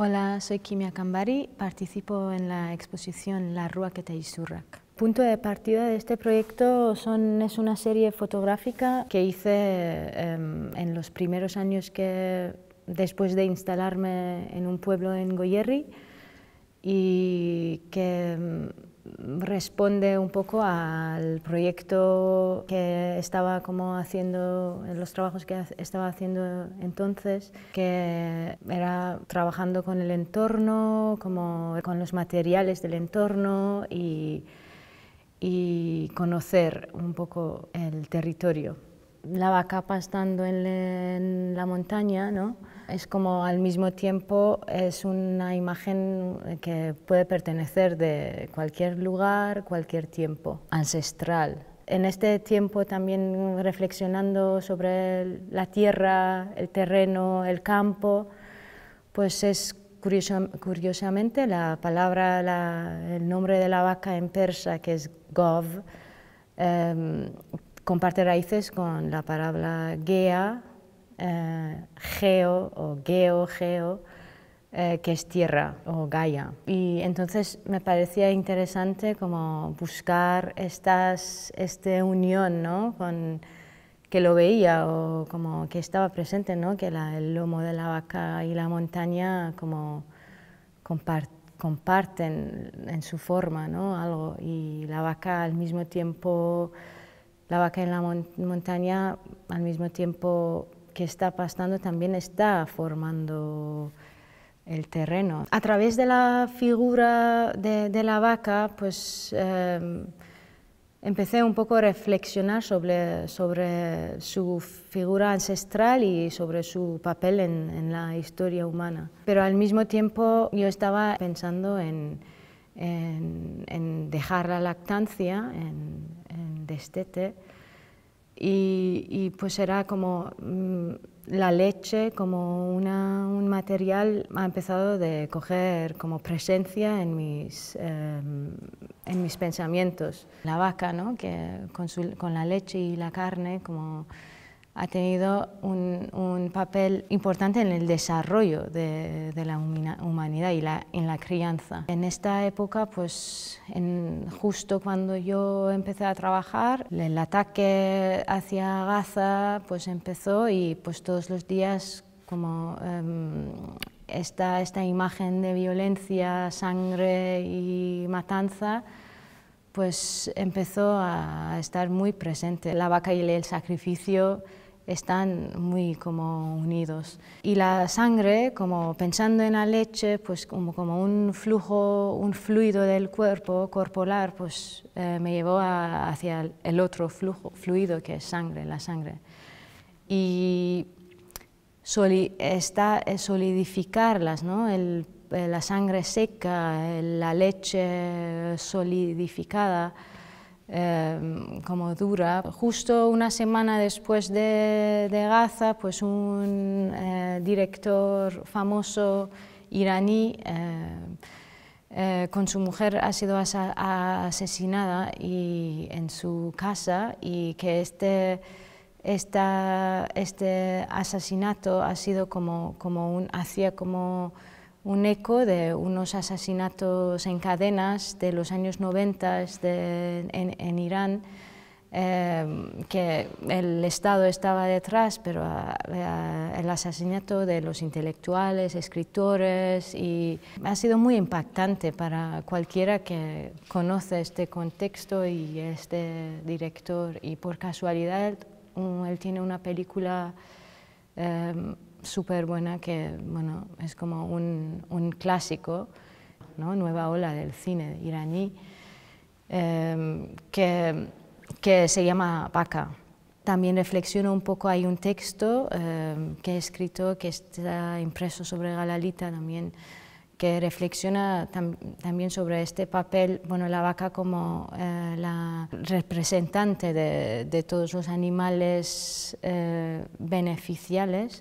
Hola, soy Kimia Kambari, participo en la exposición La Rua que te Isurrak. Punto de partida de este proyecto son, es una serie fotográfica que hice em, en los primeros años que, después de instalarme en un pueblo en Goyerri y que em, responde un poco al proyecto que estaba como haciendo, los trabajos que estaba haciendo entonces, que era trabajando con el entorno, como con los materiales del entorno y, conocer un poco el territorio. La vaca pastando en, en la montaña, ¿no? es como al mismo tiempo es una imagen que puede pertenecer de cualquier lugar, cualquier tiempo, ancestral. En este tiempo también reflexionando sobre la tierra, el terreno, el campo, pues es curiosamente la palabra, el nombre de la vaca en persa que es gov, em, comparte raíces con la palabra gea, eh, Geo o Geo, Geo, eh, que es tierra o Gaia. Y entonces me parecía interesante como buscar estas, esta unión ¿no? con que lo veía o como que estaba presente, ¿no? que la, el lomo de la vaca y la montaña como comparten en su forma ¿no? algo y la vaca al mismo tiempo, la vaca en la montaña al mismo tiempo que está pasando también está formando el terreno. A través de la figura de, la vaca, pues em, empecé un poco a reflexionar sobre, sobre su figura ancestral y sobre su papel en, la historia humana. Pero al mismo tiempo yo estaba pensando en, en, dejar la lactancia, en destete, y, pues era como mm, la leche, como un material, ha empezado de coger como presencia en mis, em, en mis pensamientos. La vaca, ¿no? que con, con la leche y la carne, como ha tenido un, papel importante en el desarrollo de, la humanidad y la, en la crianza. En esta época, pues en, justo cuando yo empecé a trabajar, el ataque hacia Gaza pues empezó y pues todos los días como em, esta, imagen de violencia, sangre y matanza, pues empezó a estar muy presente. La vaca y el sacrificio están muy como unidos. Y la sangre, como pensando en la leche, pues como, como un flujo, un fluido del cuerpo corporal, pues eh, me llevó hacia el otro flujo, fluido que es sangre, la sangre. Y está eh, solidificarlas, ¿no? Eh, la sangre seca, la leche solidificada, Em, como dura. Justo una semana después de, Gaza, pues un eh, director famoso iraní eh, eh, con su mujer ha sido asesinada y, en su casa y que este, este asesinato ha sido como, como un, hacía como un eco de unos asesinatos en cadenas de los años 90 en, Irán, em, que el Estado estaba detrás, pero ah, eh, el asesinato de los intelectuales, escritores, y ha sido muy impactante para cualquiera que conoce este contexto y este director, y por casualidad él tiene una película em, súper buena que, bueno, es como un, clásico, ¿no? nueva ola del cine iraní, em, que, se llama vaca También reflexiono un poco, hay un texto em, que he escrito, que está impreso sobre Galalita también, que reflexiona también sobre este papel, bueno, la vaca como eh, la representante de, todos los animales eh, beneficiales